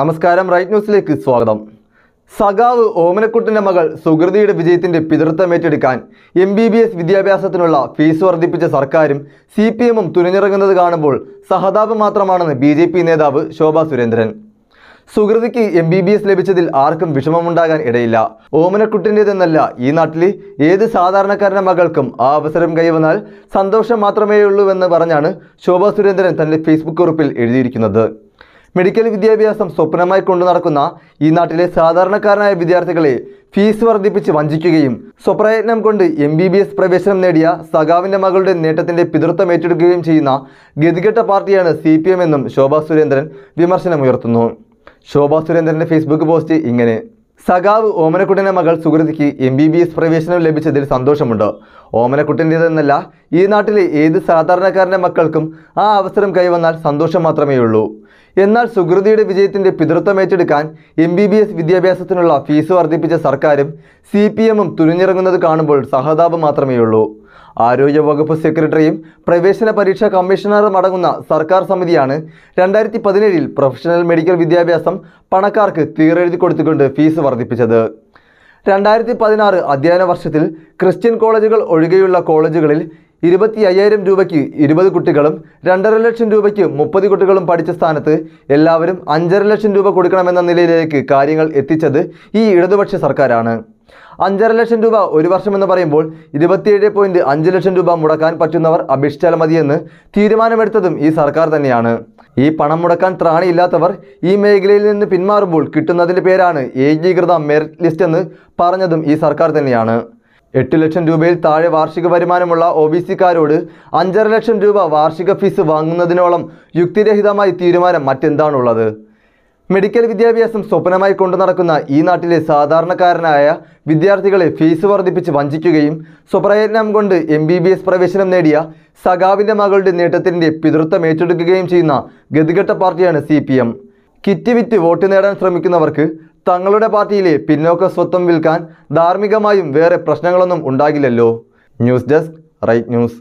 നമസ്കാരം റൈറ്റ് ന്യൂസിലേക്ക് സ്വാഗതം സഖാവ് ഓമനക്കുട്ടൻ്റെ മകൾ സുഹൃതിയുടെ വിജയത്തിൻ്റെ പിതൃത്വം ഏറ്റെടുക്കാൻ എം ബി ബി എസ് വിദ്യാഭ്യാസത്തിനുള്ള ഫീസ് വർദ്ധിപ്പിച്ച സർക്കാരും സി പി എമ്മും തുനിഞ്ഞിറങ്ങുന്നത് കാണുമ്പോൾ സഹതാപം മാത്രമാണെന്ന് ബി നേതാവ് ശോഭാ സുരേന്ദ്രൻ സുഹൃതിക്ക് എം ബി ബി എസ് ലഭിച്ചതിൽ ആർക്കും വിഷമമുണ്ടാകാൻ ഇടയില്ല ഓമനക്കുട്ടിൻ്റെതെന്നല്ല ഈ നാട്ടിലെ ഏത് സാധാരണക്കാരൻ്റെ മകൾക്കും ആ അവസരം കൈവന്നാൽ സന്തോഷം മാത്രമേ ഉള്ളൂവെന്ന് പറഞ്ഞാണ് ശോഭ സുരേന്ദ്രൻ തൻ്റെ ഫേസ്ബുക്ക് കുറിപ്പിൽ എഴുതിയിരിക്കുന്നത് മെഡിക്കൽ വിദ്യാഭ്യാസം സ്വപ്നമായി കൊണ്ടു നടക്കുന്ന ഈ നാട്ടിലെ സാധാരണക്കാരനായ വിദ്യാർത്ഥികളെ ഫീസ് വർദ്ധിപ്പിച്ച് വഞ്ചിക്കുകയും സ്വപ്രയത്നം കൊണ്ട് എം ബി ബി എസ് പ്രവേശനം നേടിയ സഖാവിൻ്റെ മകളുടെ നേട്ടത്തിൻ്റെ പിതൃത്വം ഏറ്റെടുക്കുകയും ചെയ്യുന്ന ഗതികെട്ട പാർട്ടിയാണ് സി പി എം എന്നും ശോഭാ സുരേന്ദ്രൻ വിമർശനമുയർത്തുന്നു ശോഭാ സുരേന്ദ്രൻ്റെ ഫേസ്ബുക്ക് പോസ്റ്റ് ഇങ്ങനെ സഖാവ് ഓമനക്കുട്ടൻ്റെ മകൾ സുഹൃത്തിക്ക് എം ബി ബി എസ് പ്രവേശനം ലഭിച്ചതിൽ സന്തോഷമുണ്ട് ഓമനക്കുട്ടൻ്റേതെന്നല്ല ഈ നാട്ടിലെ ഏത് സാധാരണക്കാരൻ്റെ മക്കൾക്കും ആ അവസരം കൈവന്നാൽ സന്തോഷം മാത്രമേ ഉള്ളൂ എന്നാൽ സുഹൃതിയുടെ വിജയത്തിൻ്റെ പിതൃത്വം ഏറ്റെടുക്കാൻ എം ബി ബി എസ് വിദ്യാഭ്യാസത്തിനുള്ള ഫീസ് വർദ്ധിപ്പിച്ച സർക്കാരും സി പി എമ്മും തുനിഞ്ഞിറങ്ങുന്നത് കാണുമ്പോൾ സഹതാപം മാത്രമേ ഉള്ളൂ ആരോഗ്യവകുപ്പ് സെക്രട്ടറിയും പ്രവേശന പരീക്ഷാ കമ്മീഷണറും അടങ്ങുന്ന സർക്കാർ സമിതിയാണ് രണ്ടായിരത്തി പതിനേഴിൽ പ്രൊഫഷണൽ മെഡിക്കൽ വിദ്യാഭ്യാസം പണക്കാർക്ക് തീരെഴുതി കൊടുത്തുകൊണ്ട് ഫീസ് വർദ്ധിപ്പിച്ചത് രണ്ടായിരത്തി പതിനാറ് അധ്യയന വർഷത്തിൽ ക്രിസ്ത്യൻ കോളേജുകൾ ഒഴികെയുള്ള കോളേജുകളിൽ ഇരുപത്തി അയ്യായിരം രൂപയ്ക്ക് ഇരുപത് കുട്ടികളും രണ്ടര ലക്ഷം രൂപയ്ക്ക് മുപ്പത് കുട്ടികളും പഠിച്ച സ്ഥാനത്ത് എല്ലാവരും അഞ്ചര ലക്ഷം രൂപ കൊടുക്കണമെന്ന നിലയിലേക്ക് കാര്യങ്ങൾ എത്തിച്ചത് ഈ ഇടതുപക്ഷ സർക്കാരാണ് അഞ്ചര ലക്ഷം രൂപ ഒരു വർഷമെന്ന് പറയുമ്പോൾ ഇരുപത്തിയേഴ് പോയിന്റ് അഞ്ച് ലക്ഷം രൂപ മുടക്കാൻ പറ്റുന്നവർ അപേക്ഷിച്ചാൽ മതിയെന്ന് തീരുമാനമെടുത്തതും ഈ സർക്കാർ തന്നെയാണ് ഈ പണം മുടക്കാൻ ത്രാണിയില്ലാത്തവർ ഈ മേഖലയിൽ നിന്ന് പിന്മാറുമ്പോൾ കിട്ടുന്നതിൻ്റെ പേരാണ് ഏകീകൃത മെറിറ്റ് ലിസ്റ്റ് എന്ന് പറഞ്ഞതും ഈ സർക്കാർ തന്നെയാണ് എട്ട് ലക്ഷം രൂപയിൽ താഴെ വാർഷിക വരുമാനമുള്ള ഒ ബി സിക്കാരോട് അഞ്ചര ലക്ഷം രൂപ വാർഷിക ഫീസ് വാങ്ങുന്നതിനോളം യുക്തിരഹിതമായി തീരുമാനം മറ്റെന്താണുള്ളത് മെഡിക്കൽ വിദ്യാഭ്യാസം സ്വപ്നമായി കൊണ്ടു നടക്കുന്ന ഈ നാട്ടിലെ സാധാരണക്കാരനായ വിദ്യാർത്ഥികളെ ഫീസ് വർദ്ധിപ്പിച്ച് വഞ്ചിക്കുകയും സ്വപ്രയത്നം കൊണ്ട് എം ബി ബി എസ് പ്രവേശനം നേടിയ സഖാവിൻ്റെ മകളുടെ നേട്ടത്തിൻ്റെ പിതൃത്വം ഏറ്റെടുക്കുകയും ചെയ്യുന്ന ഗതികെട്ട പാർട്ടിയാണ് സി പി എം കിറ്റ് വിറ്റ് വോട്ട് നേടാൻ ശ്രമിക്കുന്നവർക്ക് തങ്ങളുടെ പാർട്ടിയിലെ പിന്നോക്ക സ്വത്വം വിൽക്കാൻ ധാർമ്മികമായും വേറെ പ്രശ്നങ്ങളൊന്നും ഉണ്ടാകില്ലല്ലോ ന്യൂസ് ഡെസ്ക് റൈറ്റ് ന്യൂസ്